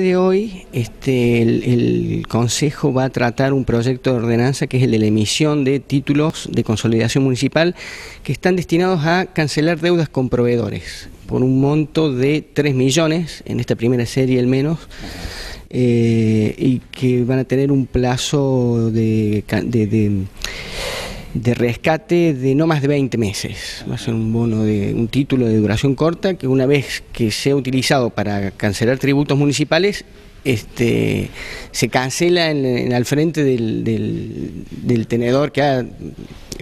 de hoy este, el, Consejo va a tratar un proyecto de ordenanza que es el de la emisión de títulos de consolidación municipal que están destinados a cancelar deudas con proveedores por un monto de 3 millones, en esta primera serie al menos, eh, y que van a tener un plazo de de rescate de no más de 20 meses. Va a ser un bono de un título de duración corta que una vez que sea utilizado para cancelar tributos municipales, este, se cancela en, al frente del, del, tenedor que ha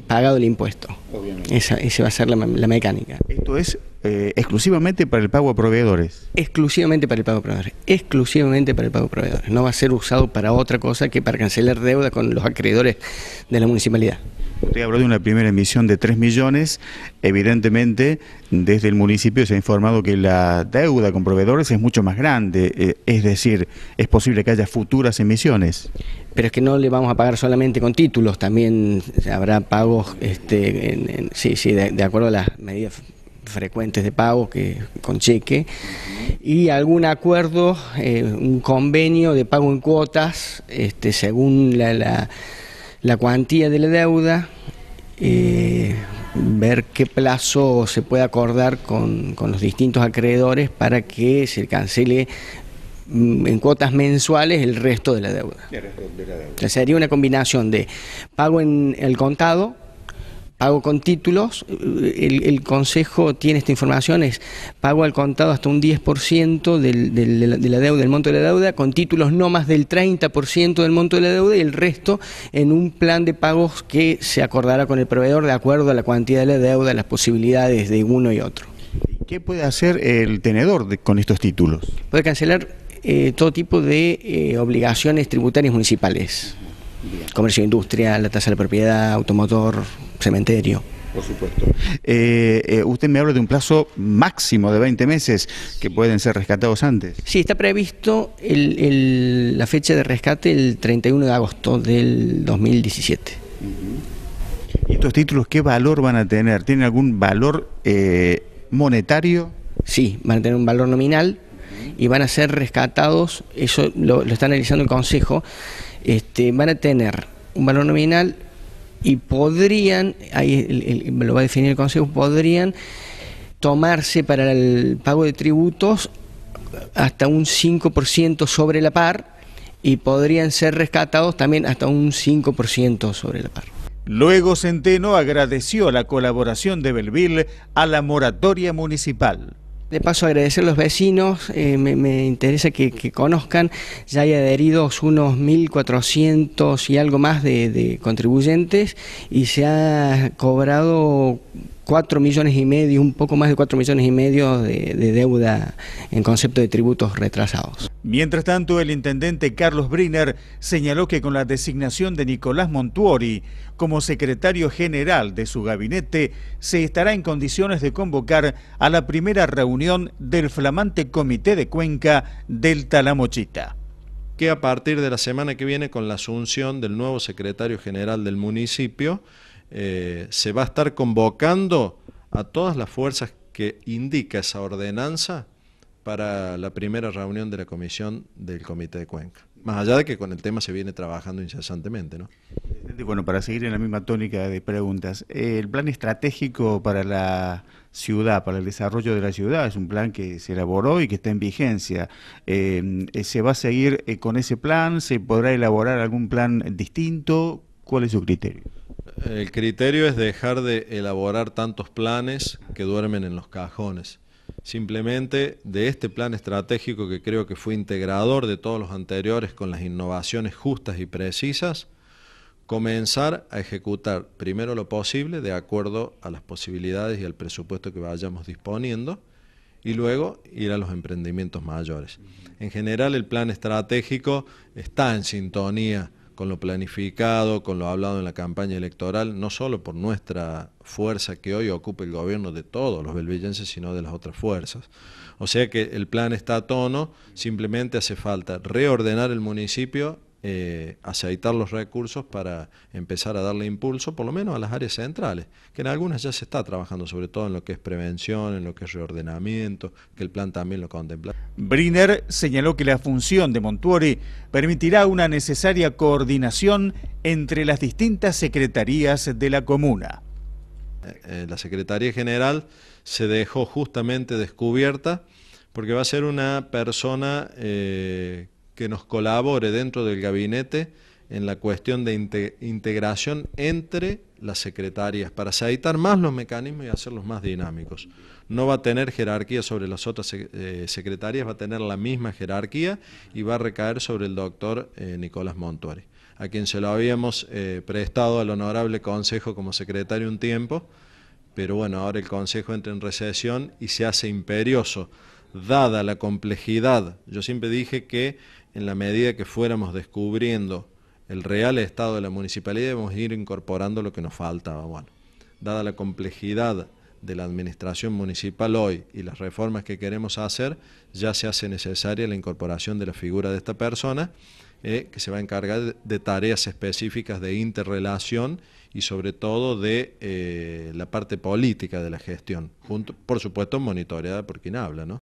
pagado el impuesto. Obviamente. Esa, va a ser la, la mecánica es eh, exclusivamente para el pago a proveedores. Exclusivamente para el pago a proveedores. Exclusivamente para el pago a proveedores. No va a ser usado para otra cosa que para cancelar deuda con los acreedores de la municipalidad. Usted habló de una primera emisión de 3 millones. Evidentemente, desde el municipio se ha informado que la deuda con proveedores es mucho más grande. Eh, es decir, es posible que haya futuras emisiones. Pero es que no le vamos a pagar solamente con títulos, también habrá pagos, este, sí, sí, de acuerdo a las medidas frecuentes de pago que con cheque y algún acuerdo, eh, un convenio de pago en cuotas, este, según la, la, cuantía de la deuda, eh, ver qué plazo se puede acordar con, los distintos acreedores para que se cancele mm, en cuotas mensuales el resto de la deuda. sería una combinación de pago en el contado, pago con títulos, eh, el, consejo tiene esta información, es pago al contado hasta un 10% del, de, la, deuda, del monto de la deuda, con títulos no más del 30% del monto de la deuda y el resto en un plan de pagos que se acordará con el proveedor de acuerdo a la cantidad de la deuda, las posibilidades de uno y otro. ¿Qué puede hacer el tenedor con estos títulos? Puede cancelar eh, todo tipo de eh, obligaciones tributarias municipales. Comercio industrial, la tasa de propiedad, automotor, cementerio. Por supuesto. Eh, eh, usted me habla de un plazo máximo de 20 meses que pueden ser rescatados antes. Sí, está previsto la fecha de rescate el 31 de agosto del 2017. ¿Y estos títulos qué valor van a tener? ¿Tienen algún valor eh, monetario? Sí, van a tener un valor nominal y van a ser rescatados, eso lo, está analizando el Consejo, este, van a tener un valor nominal y podrían, ahí lo va a definir el Consejo, podrían tomarse para el pago de tributos hasta un 5% sobre la par y podrían ser rescatados también hasta un 5% sobre la par. Luego Centeno agradeció la colaboración de Belville a la moratoria municipal. De paso, agradecer a los vecinos, eh, me, interesa que, conozcan, ya hay adheridos unos 1.400 y algo más de contribuyentes y se ha cobrado 4 millones y medio, un poco más de 4 millones y medio de, deuda en concepto de tributos retrasados. Mientras tanto, el intendente Carlos Briner señaló que con la designación de Nicolás Montuori como secretario general de su gabinete, se estará en condiciones de convocar a la primera reunión del flamante Comité de Cuenca del Talamochita que a partir de la semana que viene, con la asunción del nuevo secretario general del municipio, eh, se va a estar convocando a todas las fuerzas que indica esa ordenanza para la primera reunión de la comisión del Comité de Cuenca. Más allá de que con el tema se viene trabajando incesantemente, ¿no? Bueno, para seguir en la misma tónica de preguntas, el plan estratégico para la ciudad, para el desarrollo de la ciudad, es un plan que se elaboró y que está en vigencia. Eh, ¿Se va a seguir eh, con ese plan? ¿Se podrá elaborar algún plan distinto? ¿Cuál es su criterio? El criterio es dejar de elaborar tantos planes que duermen en los cajones. Simplemente de este plan estratégico que creo que fue integrador de todos los anteriores con las innovaciones justas y precisas, comenzar a ejecutar primero lo posible de acuerdo a las posibilidades y al presupuesto que vayamos disponiendo y luego ir a los emprendimientos mayores. En general el plan estratégico está en sintonía con lo planificado, con lo hablado en la campaña electoral, no solo por nuestra fuerza que hoy ocupa el gobierno de todos los belvillenses, sino de las otras fuerzas. O sea que el plan está a tono, simplemente hace falta reordenar el municipio eh, aceitar los recursos para empezar a darle impulso, por lo menos a las áreas centrales, que en algunas ya se está trabajando, sobre todo en lo que es prevención, en lo que es reordenamiento, que el plan también lo contempla. Briner señaló que la función de Montuori permitirá una necesaria coordinación entre las distintas secretarías de la comuna. Eh, eh, la Secretaría General se dejó justamente descubierta porque va a ser una persona eh, que nos colabore dentro del gabinete en la cuestión de integración entre las secretarias para aceitar más los mecanismos y hacerlos más dinámicos. No va a tener jerarquía sobre las otras eh, secretarias, va a tener la misma jerarquía y va a recaer sobre el doctor eh, Nicolás Montuari, a quien se lo habíamos eh, prestado al honorable consejo como secretario un tiempo, pero bueno, ahora el consejo entra en recesión y se hace imperioso, dada la complejidad. Yo siempre dije que en la medida que fuéramos descubriendo el real estado de la municipalidad, íbamos a ir incorporando lo que nos faltaba. Bueno, dada la complejidad de la administración municipal hoy y las reformas que queremos hacer, ya se hace necesaria la incorporación de la figura de esta persona, eh, que se va a encargar de tareas específicas de interrelación y sobre todo de eh, la parte política de la gestión, por supuesto monitoreada por quien habla, ¿no?